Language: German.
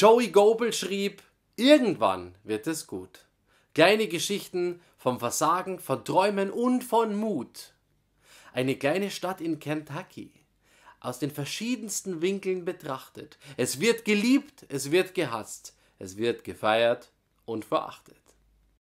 Joey Goebel schrieb, irgendwann wird es gut. Kleine Geschichten vom Versagen, von Träumen und von Mut. Eine kleine Stadt in Kentucky, aus den verschiedensten Winkeln betrachtet. Es wird geliebt, es wird gehasst, es wird gefeiert und verachtet.